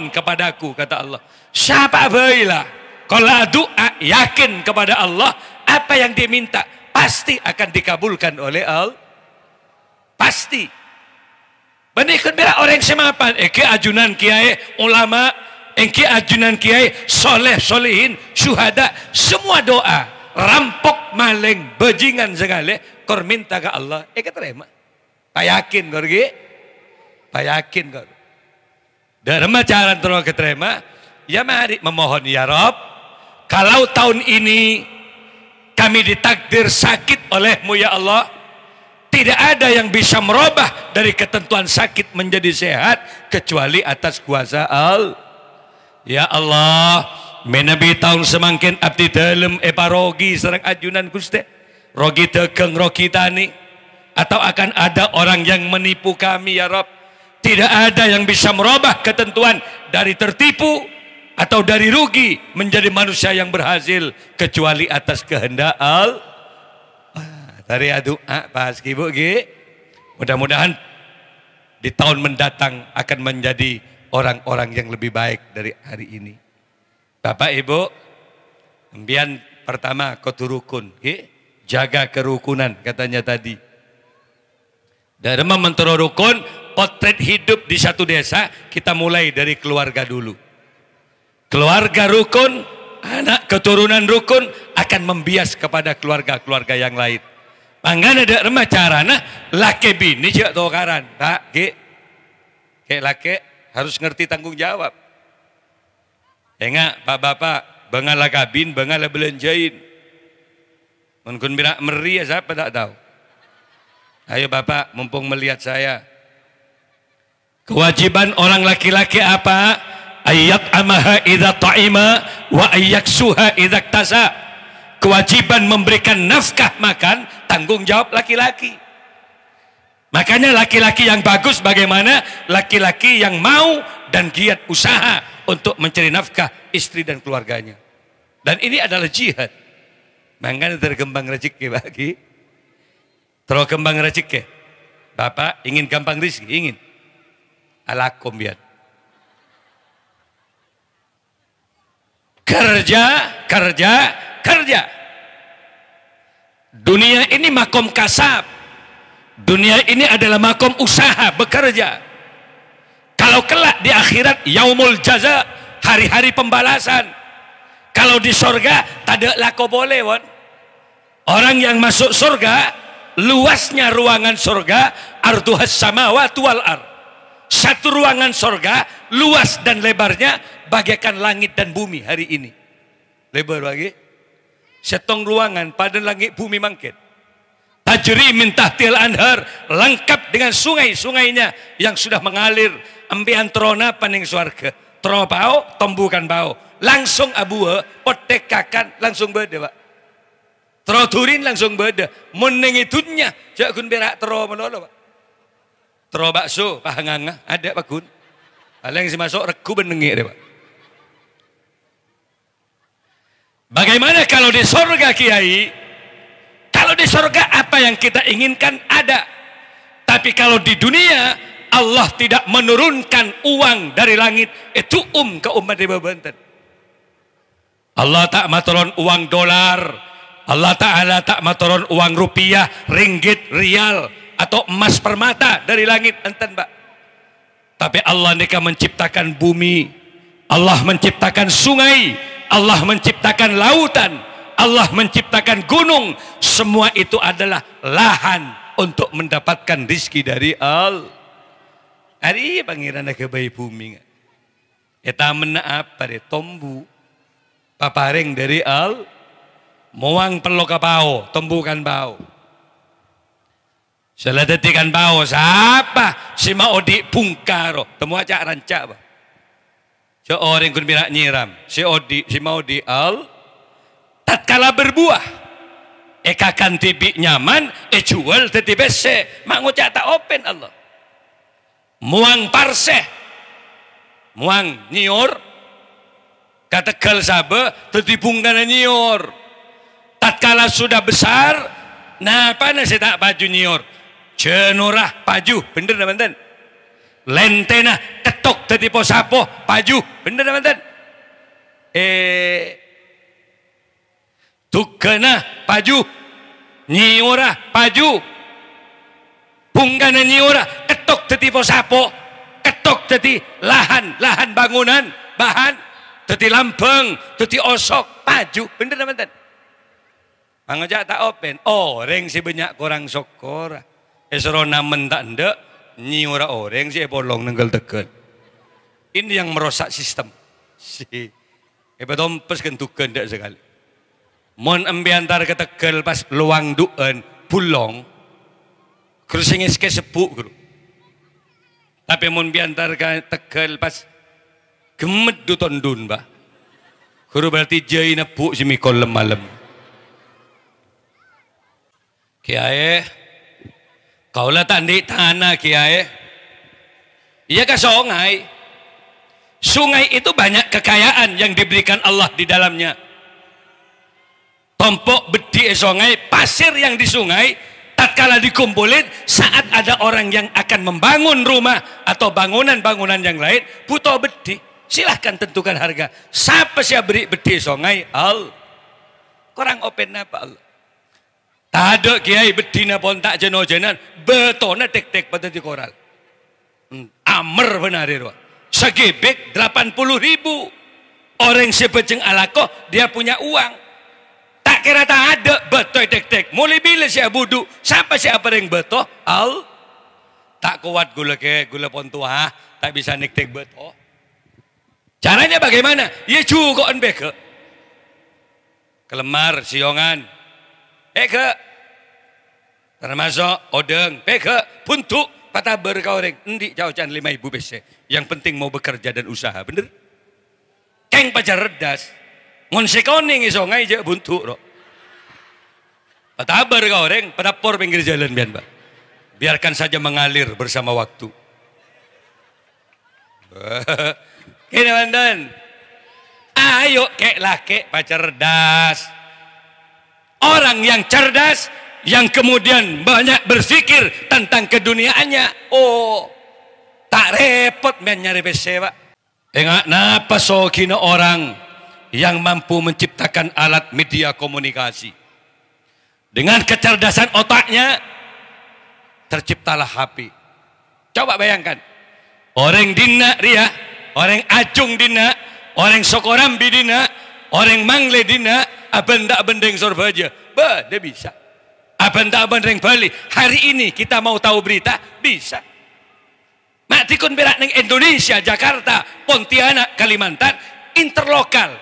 mohon kepadaku kata Allah siapa bailah kalau doa yakin kepada Allah apa yang dia minta pasti akan dikabulkan oleh Allah pasti benih bila orang semapan, eki eh, ajunan kiai, ulama, eki eh, ajunan kiai soleh solehin syuhada semua doa rampok maling, bejingan segala kor minta ke Allah eh terima payakin kor gi payakin kor Dharmacharan keterima. Ya mari memohon ya Rob. Kalau tahun ini kami ditakdir sakit olehmu ya Allah. Tidak ada yang bisa merubah dari ketentuan sakit menjadi sehat. Kecuali atas kuasa Al. Ya Allah, menabi tahun semakin abdi dalam eparogi eh, serang ajunan kuste. Rogi degeng rogi tani atau akan ada orang yang menipu kami ya Rob tidak ada yang bisa merubah ketentuan dari tertipu atau dari rugi menjadi manusia yang berhasil kecuali atas kehendak Al. Dari ah, doa ah, pas ibu G. Mudah-mudahan di tahun mendatang akan menjadi orang-orang yang lebih baik dari hari ini. Bapak Ibu, Kemudian pertama koturukun, okay? jaga kerukunan katanya tadi. Dari rukun potret hidup di satu desa, kita mulai dari keluarga dulu. Keluarga rukun, anak keturunan rukun akan membias kepada keluarga-keluarga yang lain. Mangan ada remah carana laki bini juga tokaran. Pak, ge. Kayak laki harus ngerti tanggung jawab. Enggak, Pak Bapak, bin, bengal bengalah belanjain. Mungkin meriah ya, siapa tak tahu. Ayo Bapak, mumpung melihat saya, Kewajiban orang laki-laki apa? Ayat amaha idha ta'ima wa ayat suha idha tasa. Kewajiban memberikan nafkah makan, tanggung jawab laki-laki. Makanya laki-laki yang bagus bagaimana? Laki-laki yang mau dan giat usaha untuk mencari nafkah istri dan keluarganya. Dan ini adalah jihad. Makanya terkembang rezeki bagi. Terkembang rezeki. Bapak ingin gampang rezeki, ingin alakum biat. Kerja, kerja, kerja. Dunia ini makom kasab. Dunia ini adalah makom usaha, bekerja. Kalau kelak di akhirat yaumul jaza, hari-hari pembalasan. Kalau di sorga, tak lako boleh, won. Orang yang masuk surga, luasnya ruangan surga, arduhas sama wal ar satu ruangan sorga, luas dan lebarnya, bagaikan langit dan bumi hari ini. Lebar lagi. Setong ruangan pada langit bumi mangkit. Tajri minta til anhar, lengkap dengan sungai-sungainya yang sudah mengalir. Ambian trona paning suarga. Trona bau, tembukan bau. Langsung abu, potekakan, langsung beda pak. Trona turin langsung beda. Meneng dunia jakun berak tro menolong pak. Tero bakso, pahanganga. Ada Pak Gun. Paling si masuk regu benengi deh Pak. Bagaimana kalau di sorga Kiai? Kalau di sorga apa yang kita inginkan ada. Tapi kalau di dunia Allah tidak menurunkan uang dari langit itu um ke umat di Banten. Allah tak maturun uang dolar, Allah Ta'ala tak maturun uang rupiah, ringgit, rial atau emas permata dari langit enten mbak tapi Allah nikah menciptakan bumi Allah menciptakan sungai Allah menciptakan lautan Allah menciptakan gunung semua itu adalah lahan untuk mendapatkan rizki dari Allah hari pangeran kebai bumi kita ya, menaap pada deh tombu paparing dari al moang perlu kapau tembukan bau Salah tetikan bau siapa? Si mau di pungkaro. Temu aja rancak seorang Si orang kun nyiram. Si odi si mau di al. Tatkala berbuah. Eka kan tibi nyaman. E jual teti se, mau tak open Allah. Muang parse. Muang nyior. kel sabe. tetib pungkana nyior. Tatkala sudah besar. Nah panas tak baju nyior cenurah paju, bener napa Lentena ketok tadi posapo paju, bener napa Eh tukena paju, nyiura paju. Punggana nyiura ketok tadi posapo, ketok tadi lahan, lahan bangunan, bahan tadi lambeng, tadi osok, paju, bener napa menten? Mangajak tak open, oh, reng si banyak kurang sokora. Esro namen tak ndak, nyiura orang si bolong nenggal deket. Ini yang merosak sistem. Si om pes kentukan ndak sekali. Mon ambiantar ke Tegal pas luang duen bulong. Kru ke sepuk guru. Tapi mon bi ke Tegal pas gemet duton dun bah. Guru berarti jai nepuk si mikol lemalem. malam. Kiai, Kaulah tadi tanah kiai. Iya ke sungai. Sungai itu banyak kekayaan yang diberikan Allah di dalamnya. Tompok bedi eh, sungai, pasir yang di sungai, tak tatkala dikumpulin saat ada orang yang akan membangun rumah atau bangunan-bangunan yang lain, butuh bedi. Silahkan tentukan harga. Siapa sih beri bedi sungai? Al. Korang open apa Allah? Tak ada kiai bedina pontak jenojenan betona tek-tek pada di koral. Hmm, amer benar ya Segebek 80 ribu. Orang sebejeng alako dia punya uang. Tak kira tak ada betoy tek-tek. Mulai bila si abudu sampai si apa yang beto al. Tak kuat gula ke gula pontua tak bisa nek-tek beto. Caranya bagaimana? Ya juga on beke. Kelemar, siongan, Eke. Termasuk odeng. Peke. Puntu. Patah berkaoreng. Endi jauh jauh lima ibu besi. Yang penting mau bekerja dan usaha. Bener? Keng pacar redas. Ngon sekoning iso je buntu. Ro. Patabar kaoreng. pinggir jalan bian mbak. Biarkan saja mengalir bersama waktu. Kini mandan. Ayo kek lah kek pacar redas orang yang cerdas yang kemudian banyak berpikir tentang keduniaannya oh tak repot men nyari WC ingat napa so orang yang mampu menciptakan alat media komunikasi dengan kecerdasan otaknya terciptalah HP coba bayangkan orang dina ria orang acung dina orang sokoram bidina, orang mangle dina abenda yang Sorbaja. Ba, dia bisa. abenda yang Bali. Hari ini kita mau tahu berita, bisa. kun berak neng Indonesia, Jakarta, Pontianak, Kalimantan, interlokal,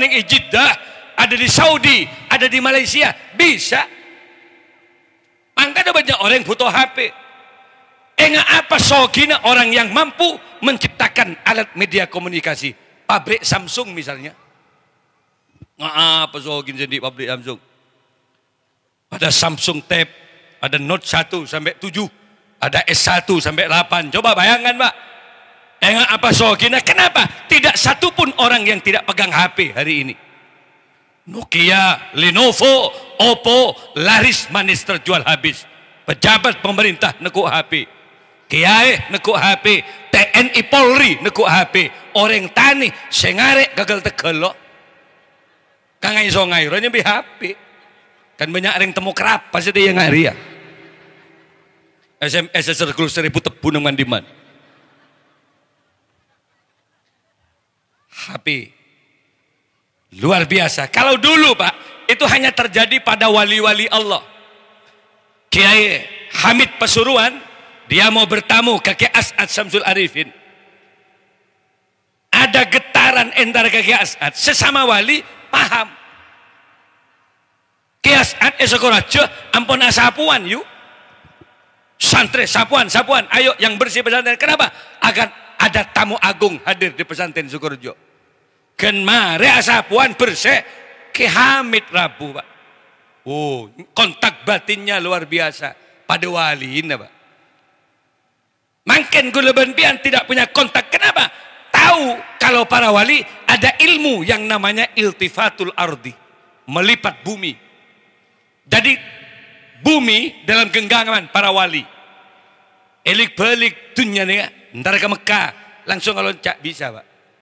neng Jeddah, ada di Saudi, ada di Malaysia, bisa. Maka ada banyak orang yang butuh HP. Enggak apa sogina orang yang mampu menciptakan alat media komunikasi. Pabrik Samsung misalnya. Ah, apa pesokin jadi pabrik Samsung. Ada Samsung Tab, ada Note 1 sampai 7, ada S1 sampai 8. Coba bayangkan, Pak. Dengan apa Nah Kenapa? Tidak satu pun orang yang tidak pegang HP hari ini. Nokia, Lenovo, Oppo, laris manis terjual habis. Pejabat pemerintah nekuk HP. Kiai nekuk HP, TNI Polri nekuk HP, orang tani sengarek gagal tegelok. Kang iso ngairo nyambi HP. Kan banyak yang temu kerap pasti dia ngari ya. SMS circle seribu tebu nang mandiman. HP. Luar biasa. Kalau dulu Pak, itu hanya terjadi pada wali-wali Allah. Kiai Hamid Pasuruan, dia mau bertamu ke Kiai As'ad Samsul Arifin. Ada getaran ke Kiai As'ad. Sesama wali, paham. Kias at esokoraja ampun asapuan yuk. Santri sapuan sapuan ayo yang bersih pesantren kenapa? Agar ada tamu agung hadir di pesantren Sukorejo. Kenmare asapuan ah bersih Ki Hamid Rabu Pak. Oh, kontak batinnya luar biasa pada wali ini, Pak. Mungkin gue pian tidak punya kontak. Kenapa? Tahu kalau para wali ada ilmu yang namanya iltifatul ardi, melipat bumi. Jadi bumi dalam genggaman para wali. Elik balik dunia nih, ntar ke Mekah langsung kalau bisa pak.